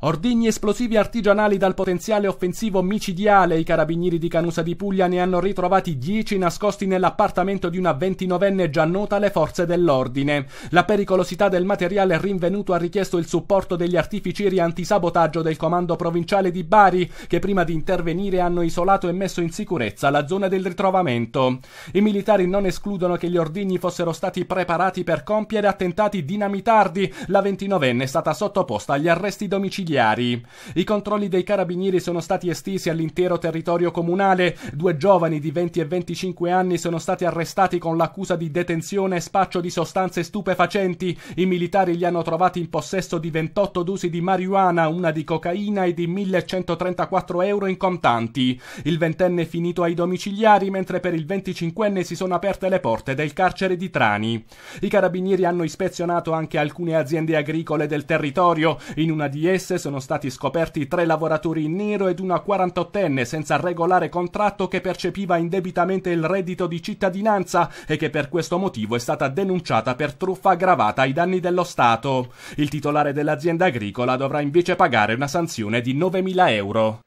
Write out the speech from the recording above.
Ordigni esplosivi artigianali dal potenziale offensivo micidiale, i carabinieri di Canusa di Puglia ne hanno ritrovati 10 nascosti nell'appartamento di una 29enne già nota alle forze dell'ordine. La pericolosità del materiale rinvenuto ha richiesto il supporto degli artificieri antisabotaggio del comando provinciale di Bari, che prima di intervenire hanno isolato e messo in sicurezza la zona del ritrovamento. I militari non escludono che gli ordigni fossero stati preparati per compiere attentati dinamitardi. La 29enne è stata sottoposta agli arresti domiciliari ausiliari. I controlli dei carabinieri sono stati estesi all'intero territorio comunale. Due giovani di 20 e 25 anni sono stati arrestati con l'accusa di detenzione e spaccio di sostanze stupefacenti. I militari li hanno trovati in possesso di 28 dosi di marijuana, una di cocaina e di 1134 euro in contanti. Il ventenne è finito ai domiciliari, mentre per il 25enne si sono aperte le porte del carcere di Trani. I carabinieri hanno ispezionato anche alcune aziende agricole del territorio. In una di esse forense sono stati scoperti tre lavoratori in nero ed una 48enne senza regolare contratto che percepiva indebitamente il reddito di cittadinanza e che per questo motivo è stata denunciata per truffa aggravata ai danni dello Stato. Il titolare dell'azienda agricola dovrà invece pagare una sanzione di 9.000 euro.